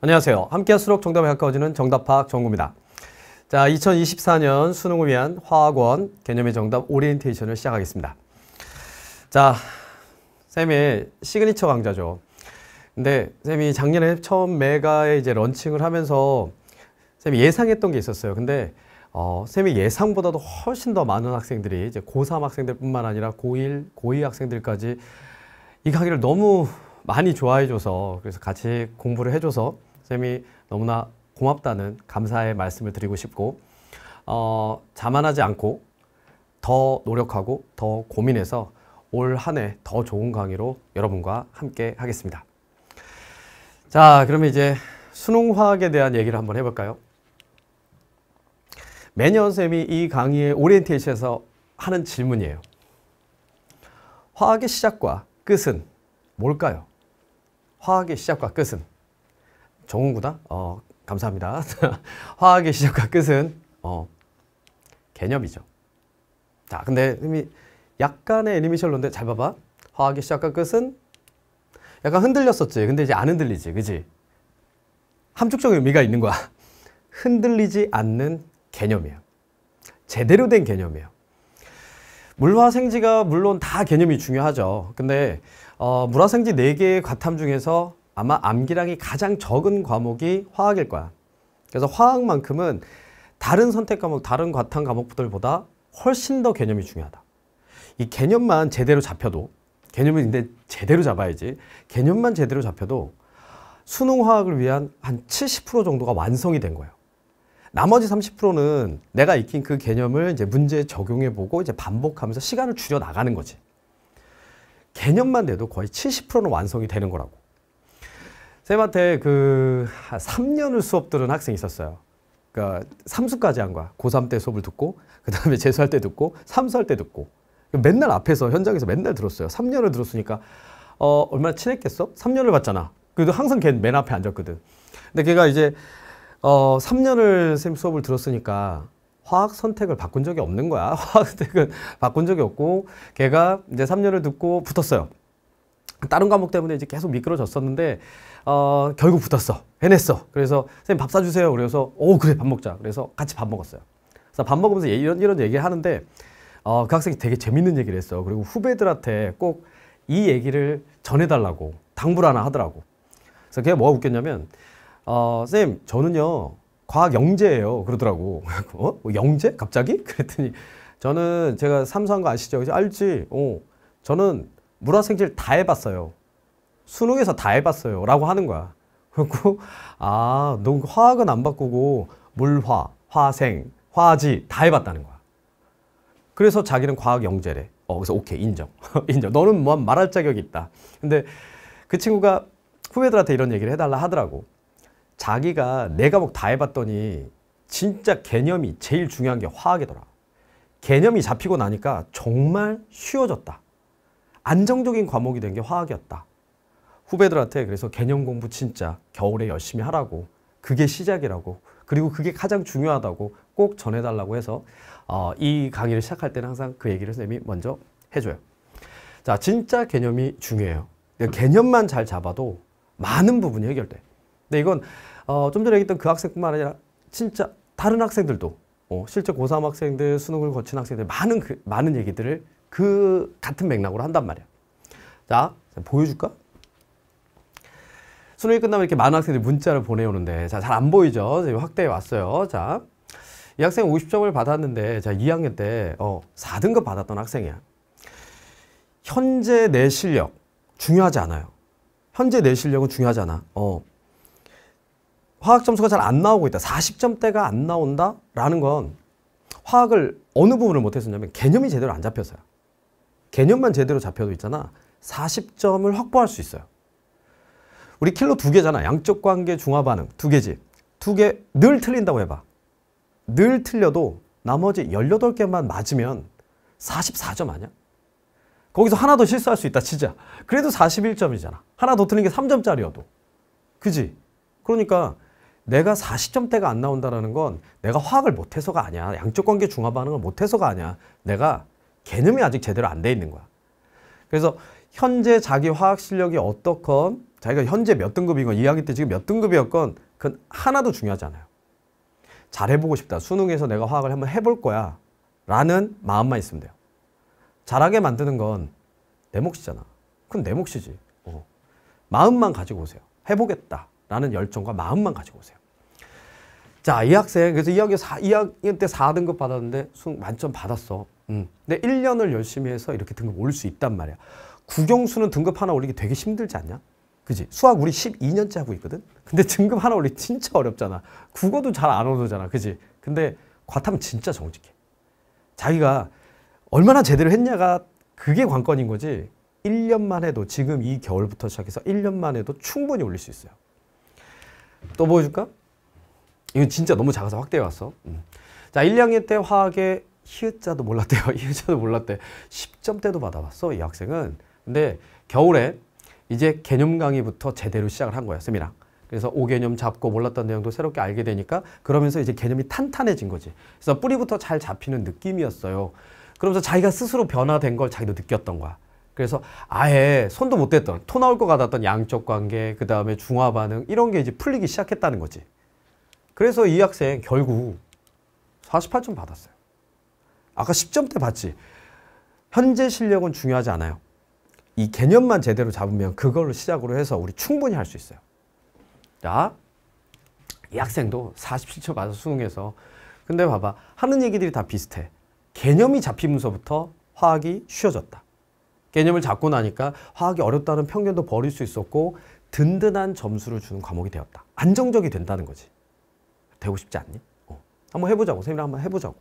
안녕하세요. 함께할수록 정답에 가까워지는 정답 학 정구입니다. 자, 2024년 수능을 위한 화학원 개념의 정답 오리엔테이션을 시작하겠습니다. 자, 쌤이 시그니처 강좌죠. 근데 쌤이 작년에 처음 메가에 이제 런칭을 하면서 쌤이 예상했던 게 있었어요. 근데 어, 쌤이 예상보다도 훨씬 더 많은 학생들이 이제 고3 학생들뿐만 아니라 고1, 고2 학생들까지 이 강의를 너무 많이 좋아해줘서 그래서 같이 공부를 해줘서 쌤이 너무나 고맙다는 감사의 말씀을 드리고 싶고 어, 자만하지 않고 더 노력하고 더 고민해서 올 한 해 더 좋은 강의로 여러분과 함께 하겠습니다. 자, 그러면 이제 수능화학에 대한 얘기를 한번 해볼까요? 매년 쌤이 이 강의의 오리엔테이션에서 하는 질문이에요. 화학의 시작과 끝은 뭘까요? 화학의 시작과 끝은 정훈구나? 어, 감사합니다. 화학의 시작과 끝은 어, 개념이죠. 자, 근데 이미 약간의 애니메이션론데 잘 봐봐. 화학의 시작과 끝은 약간 흔들렸었지. 근데 이제 안 흔들리지, 그지? 함축적인 의미가 있는 거야. 흔들리지 않는 개념이에요. 제대로 된 개념이에요. 물화생지가 물론 다 개념이 중요하죠. 근데 어, 물화생지 4개의 과탐 중에서 아마 암기량이 가장 적은 과목이 화학일 거야. 그래서 화학만큼은 다른 선택 과목, 다른 과탐 과목들보다 훨씬 더 개념이 중요하다. 이 개념만 제대로 잡혀도 개념은 이제 제대로 잡아야지 개념만 제대로 잡혀도 수능화학을 위한 한 70% 정도가 완성이 된 거예요. 나머지 30%는 내가 익힌 그 개념을 이제 문제에 적용해보고 이제 반복하면서 시간을 줄여나가는 거지. 개념만 돼도 거의 70%는 완성이 되는 거라고. 쌤한테 그 3년을 수업 들은 학생이 있었어요. 그러니까 3수까지한 거야. 고3 때 수업을 듣고 그다음에 재수할 때 듣고 3수할 때 듣고 맨날 앞에서 현장에서 맨날 들었어요. 3년을 들었으니까 어, 얼마나 친했겠어? 3년을 봤잖아. 그래도 항상 걔 맨 앞에 앉았거든. 근데 걔가 이제 어, 3년을 쌤 수업을 들었으니까 화학 선택을 바꾼 적이 없는 거야. 화학 선택은 바꾼 적이 없고 걔가 이제 3년을 듣고 붙었어요. 다른 과목 때문에 이제 계속 미끄러졌었는데 어, 결국 붙었어. 해냈어. 그래서 선생님 밥 사주세요. 그래서 오 그래 밥 먹자. 그래서 같이 밥 먹었어요. 그래서 밥 먹으면서 이런 이런 얘기를 하는데 어, 그 학생이 되게 재밌는 얘기를 했어. 그리고 후배들한테 꼭 이 얘기를 전해달라고 당부를 하나 하더라고. 그래서 걔가 뭐가 웃겼냐면 어, 선생님 저는요 과학 영재예요. 그러더라고. 어? 뭐 영재? 갑자기? 그랬더니 저는 제가 삼수한 거 아시죠? 알지. 어. 저는 물화생질 다 해봤어요. 수능에서 다 해봤어요. 라고 하는 거야. 그리고 아, 너 화학은 안 바꾸고 물화, 화생, 화지 다 해봤다는 거야. 그래서 자기는 과학 영재래. 어, 그래서 오케이, 인정. 인정. 너는 뭐 말할 자격이 있다. 근데 그 친구가 후배들한테 이런 얘기를 해달라 하더라고. 자기가 내 네 과목 다 해봤더니 진짜 개념이 제일 중요한 게 화학이더라. 개념이 잡히고 나니까 정말 쉬워졌다. 안정적인 과목이 된 게 화학이었다. 후배들한테 그래서 개념 공부 진짜 겨울에 열심히 하라고 그게 시작이라고 그리고 그게 가장 중요하다고 꼭 전해달라고 해서 어, 이 강의를 시작할 때는 항상 그 얘기를 선생님이 먼저 해줘요. 자, 진짜 개념이 중요해요. 개념만 잘 잡아도 많은 부분이 해결돼. 근데 이건 어, 좀 전에 얘기했던 그 학생뿐만 아니라 진짜 다른 학생들도 어, 실제 고3 학생들, 수능을 거친 학생들 많은 그, 많은 얘기들을 그 같은 맥락으로 한단 말이야. 자, 보여줄까? 수능이 끝나면 이렇게 많은 학생들이 문자를 보내오는데 잘 안 보이죠? 확대해 왔어요. 자, 이 학생 50점을 받았는데 자, 2학년 때 어, 4등급 받았던 학생이야. 현재 내 실력 중요하지 않아요. 현재 내 실력은 중요하지 않아. 어. 화학 점수가 잘 안 나오고 있다. 40점대가 안 나온다라는 건 화학을 어느 부분을 못했었냐면 개념이 제대로 안 잡혔어요. 개념만 제대로 잡혀도 있잖아. 40점을 확보할 수 있어요. 우리 킬로 두 개잖아. 양적 관계 중화 반응 두 개지. 두 개 늘 틀린다고 해봐. 늘 틀려도 나머지 18개만 맞으면 44점 아니야? 거기서 하나 더 실수할 수 있다 진짜. 그래도 41점이잖아. 하나 더 틀린 게 3점짜리여도. 그지? 그러니까 내가 40점대가 안 나온다는 건 내가 화학을 못해서가 아니야. 양적 관계 중화 반응을 못해서가 아니야. 내가 개념이 아직 제대로 안 돼 있는 거야. 그래서 현재 자기 화학 실력이 어떻건 자기가 현재 몇 등급이건 2학년 때 지금 몇 등급이었건 그건 하나도 중요하지 않아요. 잘해보고 싶다. 수능에서 내가 화학을 한번 해볼 거야. 라는 마음만 있으면 돼요. 잘하게 만드는 건 내 몫이잖아. 그건 내 몫이지. 어. 마음만 가지고 오세요. 해보겠다. 라는 열정과 마음만 가지고 오세요. 자, 이 학생, 그래서 2학년, 4, 2학년 때 4등급 받았는데 수능 만점 받았어. 음. 근데 1년을 열심히 해서 이렇게 등급 올릴 수 있단 말이야. 국영수는 등급 하나 올리기 되게 힘들지 않냐? 그지? 수학 우리 12년째 하고 있거든? 근데 등급 하나 올리기 진짜 어렵잖아. 국어도 잘 안 오르잖아. 그지? 근데 과탐 진짜 정직해. 자기가 얼마나 제대로 했냐가 그게 관건인 거지. 1년만 해도 지금 이 겨울부터 시작해서 1년만 해도 충분히 올릴 수 있어요. 또 보여줄까? 뭐 이건 진짜 너무 작아서 확대해 왔어. 음. 자, 1, 2학년 때 화학의 히읗자도 몰랐대요. 히읗자도 몰랐대. 10점대도 받아봤어, 이 학생은. 근데 겨울에 이제 개념 강의부터 제대로 시작을 한 거야, 쌤이랑. 그래서 5개념 잡고 몰랐던 내용도 새롭게 알게 되니까 그러면서 이제 개념이 탄탄해진 거지. 그래서 뿌리부터 잘 잡히는 느낌이었어요. 그러면서 자기가 스스로 변화된 걸 자기도 느꼈던 거야. 그래서 아예 손도 못 댔던, 토 나올 것 같았던 양적 관계, 그 다음에 중화 반응, 이런 게 이제 풀리기 시작했다는 거지. 그래서 이 학생 결국 48점 받았어요. 아까 10점대 봤지? 현재 실력은 중요하지 않아요. 이 개념만 제대로 잡으면 그걸로 시작으로 해서 우리 충분히 할 수 있어요. 자, 이 학생도 4 7점 맞아 서 수능에서 근데 봐봐 하는 얘기들이 다 비슷해 개념이 잡히면서부터 화학이 쉬워졌다 개념을 잡고 나니까 화학이 어렵다는 편견도 버릴 수 있었고 든든한 점수를 주는 과목이 되었다 안정적이 된다는 거지 되고 싶지 않니? 어. 한번 해보자고 선생님랑 이 한번 해보자고.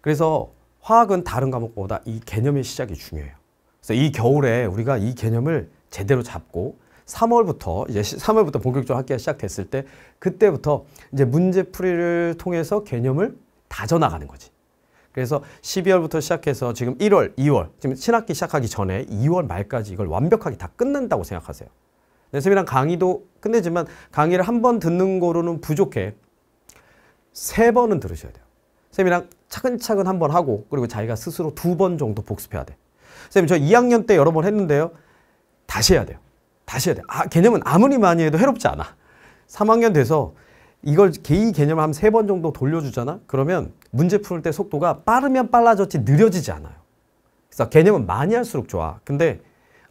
그래서 화학은 다른 과목보다 이 개념의 시작이 중요해요. 그래서 이 겨울에 우리가 이 개념을 제대로 잡고 3월부터 이제 3월부터 본격적으로 학기가 시작됐을 때 그때부터 이제 문제풀이를 통해서 개념을 다져 나가는 거지. 그래서 12월부터 시작해서 지금 1월, 2월, 지금 신학기 시작하기 전에 2월 말까지 이걸 완벽하게 다 끝난다고 생각하세요. 선생님이랑 강의도 끝내지만 강의를 한 번 듣는 거로는 부족해. 세 번은 들으셔야 돼요. 쌤이랑 차근차근 한 번 하고 그리고 자기가 스스로 두 번 정도 복습해야 돼. 쌤, 저 2학년 때 여러 번 했는데요. 다시 해야 돼요. 다시 해야 돼. 아, 개념은 아무리 많이 해도 해롭지 않아. 3학년 돼서 이걸 개이 개념을 한 세 번 정도 돌려주잖아? 그러면 문제 풀 때 속도가 빠르면 빨라졌지 느려지지 않아요. 그래서 개념은 많이 할수록 좋아. 근데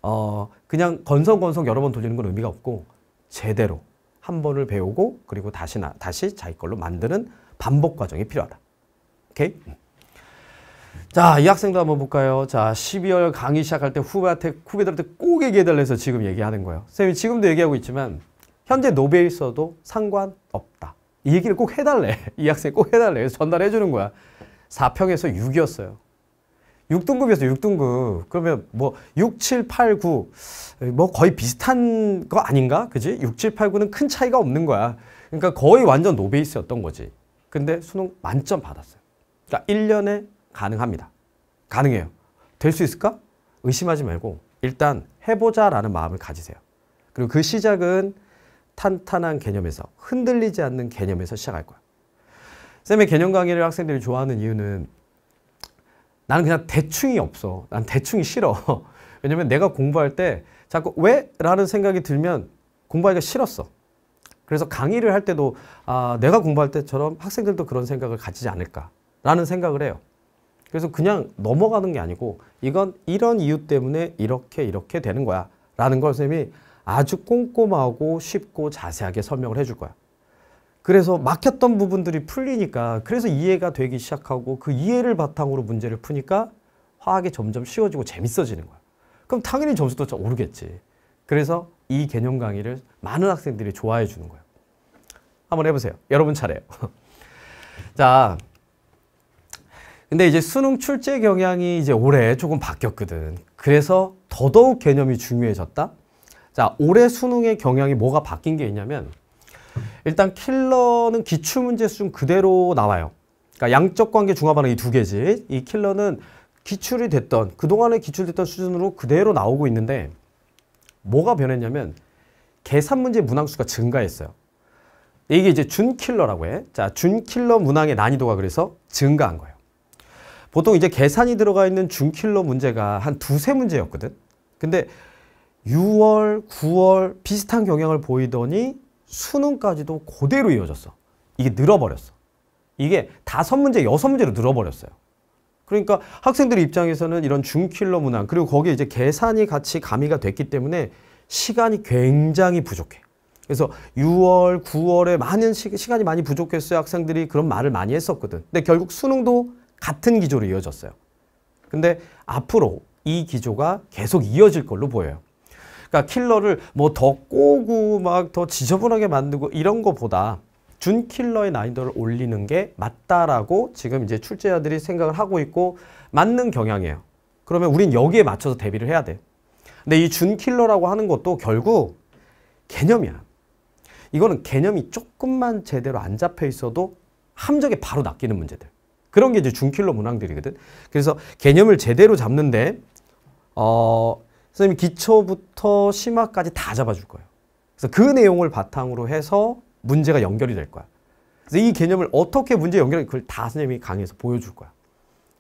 어 그냥 건성건성 여러 번 돌리는 건 의미가 없고 제대로 한 번을 배우고 그리고 다시 나, 다시 자기 걸로 만드는 반복 과정이 필요하다. 오케이? 자, 이 학생도 한번 볼까요? 자, 12월 강의 시작할 때 후배한테 후배들한테 꼭 얘기해달래서 지금 얘기하는 거예요. 선생님이 지금도 얘기하고 있지만 현재 노벨 써도 상관없다. 이 얘기를 꼭 해달래. 이 학생이 꼭 해달래. 전달해 주는 거야. 4평에서 6이었어요. 6등급에서 6등급. 그러면 뭐 6, 7, 8, 9. 뭐 거의 비슷한 거 아닌가? 그지? 6, 7, 8, 9는 큰 차이가 없는 거야. 그러니까 거의 완전 노베이스였던 거지. 근데 수능 만점 받았어요. 그러니까 1년에 가능합니다. 가능해요. 될 수 있을까? 의심하지 말고 일단 해보자 라는 마음을 가지세요. 그리고 그 시작은 탄탄한 개념에서 흔들리지 않는 개념에서 시작할 거야. 쌤의 개념 강의를 학생들이 좋아하는 이유는 나는 그냥 대충이 없어. 난 대충이 싫어. 왜냐면 내가 공부할 때 자꾸 왜? 라는 생각이 들면 공부하기가 싫었어. 그래서 강의를 할 때도 아, 내가 공부할 때처럼 학생들도 그런 생각을 가지지 않을까라는 생각을 해요. 그래서 그냥 넘어가는 게 아니고 이건 이런 이유 때문에 이렇게 이렇게 되는 거야 라는 걸 선생님이 아주 꼼꼼하고 쉽고 자세하게 설명을 해 줄 거야. 그래서 막혔던 부분들이 풀리니까 그래서 이해가 되기 시작하고 그 이해를 바탕으로 문제를 푸니까 화학이 점점 쉬워지고 재밌어지는 거야. 그럼 당연히 점수도 좀 오르겠지. 그래서 이 개념 강의를 많은 학생들이 좋아해 주는 거예요. 한번 해보세요. 여러분 차례예요. 자, 근데 이제 수능 출제 경향이 이제 올해 조금 바뀌었거든. 그래서 더더욱 개념이 중요해졌다. 자, 올해 수능의 경향이 뭐가 바뀐 게 있냐면 일단 킬러는 기출 문제 수준 그대로 나와요. 그러니까 양적 관계 중화 반응이 두 개지. 이 킬러는 기출이 됐던 그동안에 기출됐던 수준으로 그대로 나오고 있는데 뭐가 변했냐면 계산 문제 문항수가 증가했어요. 이게 이제 준킬러라고 해. 자, 준킬러 문항의 난이도가 그래서 증가한 거예요. 보통 이제 계산이 들어가 있는 준킬러 문제가 한 두세 문제였거든. 근데 6월, 9월 비슷한 경향을 보이더니 수능까지도 그대로 이어졌어. 이게 늘어버렸어. 이게 다섯 문제, 여섯 문제로 늘어버렸어요. 그러니까 학생들 입장에서는 이런 중킬러 문항 그리고 거기에 이제 계산이 같이 가미가 됐기 때문에 시간이 굉장히 부족해. 그래서 6월, 9월에 많은 시, 간이 많이 부족했어요. 학생들이 그런 말을 많이 했었거든. 근데 결국 수능도 같은 기조로 이어졌어요. 근데 앞으로 이 기조가 계속 이어질 걸로 보여요. 그러니까 킬러를 뭐 더 꼬고 막 더 지저분하게 만들고 이런 거보다 준 킬러의 난이도를 올리는 게 맞다라고 지금 이제 출제자들이 생각을 하고 있고 맞는 경향이에요. 그러면 우린 여기에 맞춰서 대비를 해야 돼. 근데 이 준 킬러라고 하는 것도 결국 개념이야. 이거는 개념이 조금만 제대로 안 잡혀 있어도 함정에 바로 낚이는 문제들. 그런 게 이제 준킬러 문항들이거든. 그래서 개념을 제대로 잡는데 어, 선생님이 기초부터 심화까지 다 잡아줄 거예요. 그래서 그 내용을 바탕으로 해서 문제가 연결이 될 거야. 그래서 이 개념을 어떻게 문제 연결해 그걸 다 선생님이 강의에서 보여줄 거야.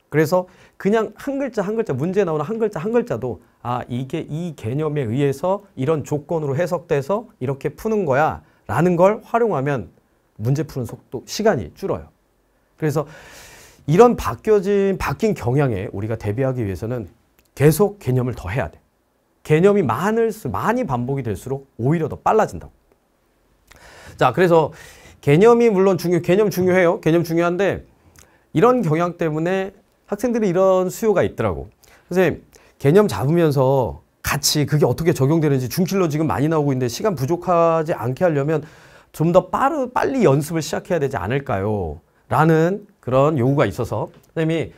그래서 그냥 한 글자 한 글자 문제 나오는 한 글자 한 글자도 아 이게 이 개념에 의해서 이런 조건으로 해석돼서 이렇게 푸는 거야 라는 걸 활용하면 문제 푸는 속도 시간이 줄어요. 그래서 이런 바뀌어진 바뀐 경향에 우리가 대비하기 위해서는 계속 개념을 더 해야 돼. 개념이 많을 수, 많이 반복이 될수록 오히려 더 빨라진다고. 자, 그래서 개념이 물론 중요, 개념 중요해요. 개념 중요한데 이런 경향 때문에 학생들이 이런 수요가 있더라고. 선생님, 개념 잡으면서 같이 그게 어떻게 적용되는지 중실로 지금 많이 나오고 있는데 시간 부족하지 않게 하려면 좀 더 빠르, 빨리 연습을 시작해야 되지 않을까요? 라는 그런 요구가 있어서 선생님이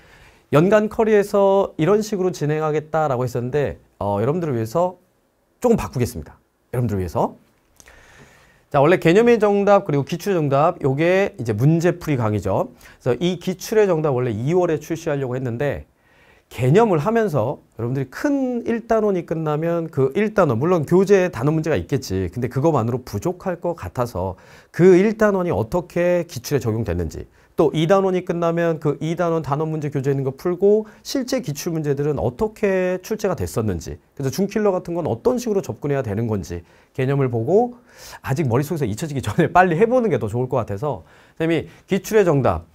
연간 커리에서 이런 식으로 진행하겠다라고 했었는데 어, 여러분들을 위해서 조금 바꾸겠습니다. 여러분들을 위해서. 자, 원래 개념의 정답 그리고 기출의 정답 요게 이제 문제풀이 강의죠. 그래서 이 기출의 정답 원래 2월에 출시하려고 했는데 개념을 하면서 여러분들이 큰 1단원이 끝나면 그 1단원 물론 교재 단원 문제가 있겠지. 근데 그것만으로 부족할 것 같아서 그 1단원이 어떻게 기출에 적용됐는지 또 2단원이 끝나면 그 2단원 단원 문제 교재 있는 거 풀고 실제 기출 문제들은 어떻게 출제가 됐었는지 그래서 중킬러 같은 건 어떤 식으로 접근해야 되는 건지 개념을 보고 아직 머릿속에서 잊혀지기 전에 빨리 해보는 게 더 좋을 것 같아서 선생님이 기출의 정답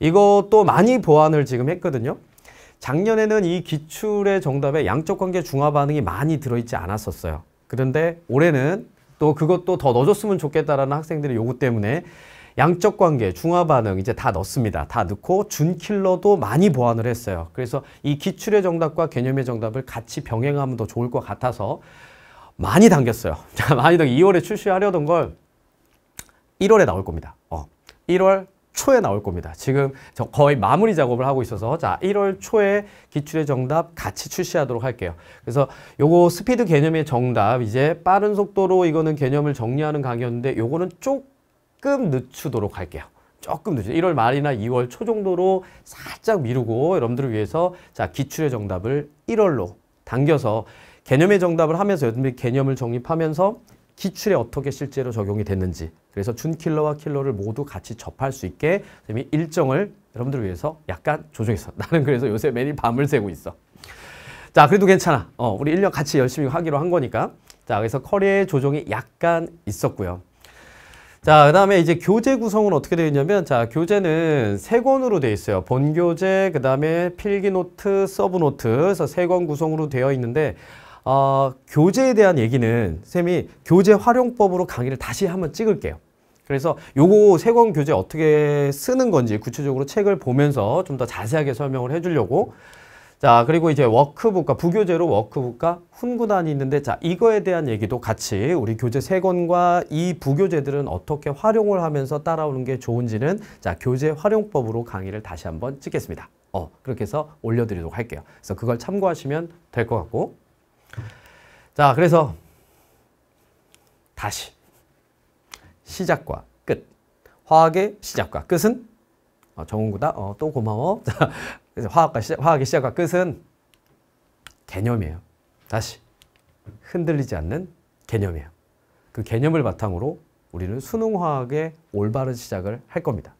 이것도 많이 보완을 지금 했거든요. 작년에는 이 기출의 정답에 양적 관계 중화 반응이 많이 들어있지 않았었어요. 그런데 올해는 또 그것도 더 넣어줬으면 좋겠다라는 학생들의 요구 때문에 양적 관계, 중화 반응 이제 다 넣습니다. 다 넣고 준킬러도 많이 보완을 했어요. 그래서 이 기출의 정답과 개념의 정답을 같이 병행하면 더 좋을 것 같아서 많이 당겼어요. 많이 당겨 2월에 출시하려던 걸 1월에 나올 겁니다. 어. 1월 초에 나올 겁니다. 지금 저 거의 마무리 작업을 하고 있어서 자 1월 초에 기출의 정답 같이 출시하도록 할게요. 그래서 요거 스피드 개념의 정답 이제 빠른 속도로 이거는 개념을 정리하는 강의였는데 요거는 조금 조금 늦추도록 할게요. 조금 늦죠. 1월 말이나 2월 초 정도로 살짝 미루고 여러분들을 위해서 자 기출의 정답을 1월로 당겨서 개념의 정답을 하면서 여러분들이 개념을 정립하면서 기출에 어떻게 실제로 적용이 됐는지 그래서 준킬러와 킬러를 모두 같이 접할 수 있게 선생님이 일정을 여러분들을 위해서 약간 조정했어. 나는 그래서 요새 매일 밤을 새고 있어. 자 그래도 괜찮아. 어, 우리 1년 같이 열심히 하기로 한 거니까. 자 그래서 커리의 조정이 약간 있었고요. 자, 그 다음에 이제 교재 구성은 어떻게 되어 있냐면, 자, 교재는 세 권으로 되어 있어요. 본교재, 그 다음에 필기노트, 서브노트, 그래서 세 권 구성으로 되어 있는데, 어, 교재에 대한 얘기는 쌤이 교재 활용법으로 강의를 다시 한번 찍을게요. 그래서 요거 세 권 교재 어떻게 쓰는 건지 구체적으로 책을 보면서 좀 더 자세하게 설명을 해주려고 자 그리고 이제 워크북과 부교재로 워크북과 훈구단이 있는데 자 이거에 대한 얘기도 같이 우리 교재 세 권과 이 부교재들은 어떻게 활용을 하면서 따라오는 게 좋은지는 자 교재 활용법으로 강의를 다시 한번 찍겠습니다. 어 그렇게 해서 올려드리도록 할게요. 그래서 그걸 참고하시면 될 것 같고 자 그래서 다시 시작과 끝 화학의 시작과 끝은 어, 정훈구다 어, 또 고마워 자 그래서 화학과 시작, 화학의 시작과 끝은 개념이에요. 다시 흔들리지 않는 개념이에요. 그 개념을 바탕으로 우리는 수능화학의 올바른 시작을 할 겁니다.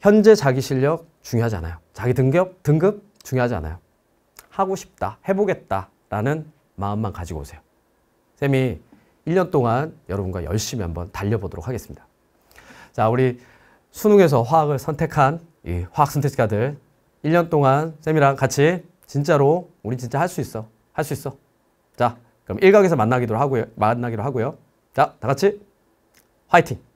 현재 자기 실력 중요하지 않아요. 자기 등급, 등급 중요하지 않아요. 하고 싶다, 해보겠다 라는 마음만 가지고 오세요. 쌤이 1년 동안 여러분과 열심히 한번 달려보도록 하겠습니다. 자, 우리 수능에서 화학을 선택한 이 화학 선택자들 1년 동안 쌤이랑 같이 진짜로 우리 진짜 할 수 있어. 할 수 있어. 자, 그럼 일각에서 만나기로 하고요. 만나기로 하고요. 자, 다 같이 화이팅!